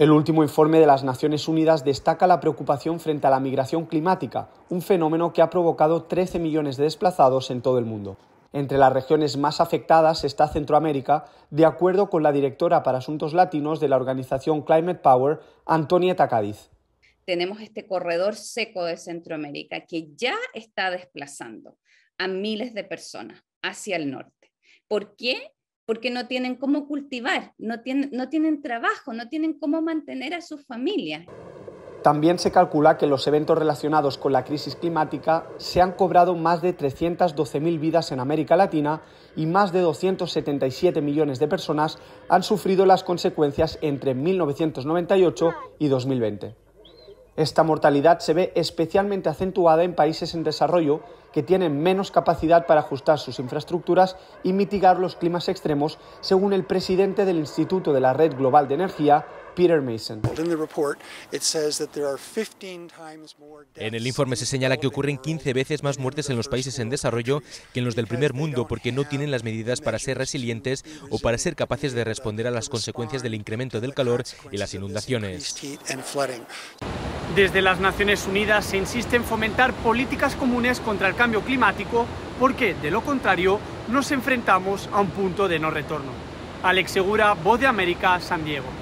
El último informe de las Naciones Unidas destaca la preocupación frente a la migración climática, un fenómeno que ha provocado 13 millones de desplazados en todo el mundo. Entre las regiones más afectadas está Centroamérica, de acuerdo con la directora para Asuntos Latinos de la organización Climate Power, Antonia Takadiz. Tenemos este corredor seco de Centroamérica que ya está desplazando a miles de personas hacia el norte. ¿Por qué? porque no tienen cómo cultivar, no tienen, trabajo, no tienen cómo mantener a sus familias. También se calcula que los eventos relacionados con la crisis climática se han cobrado más de 312.000 vidas en América Latina y más de 277 millones de personas han sufrido las consecuencias entre 1998 y 2020. Esta mortalidad se ve especialmente acentuada en países en desarrollo que tienen menos capacidad para ajustar sus infraestructuras y mitigar los climas extremos, según el presidente del Instituto de la Red Global de Energía, Peter Mason. En el informe se señala que ocurren 15 veces más muertes en los países en desarrollo que en los del primer mundo porque no tienen las medidas para ser resilientes o para ser capaces de responder a las consecuencias del incremento del calor y las inundaciones. Desde las Naciones Unidas se insiste en fomentar políticas comunes contra el cambio climático porque, de lo contrario, nos enfrentamos a un punto de no retorno. Alex Segura, Voz de América, San Diego.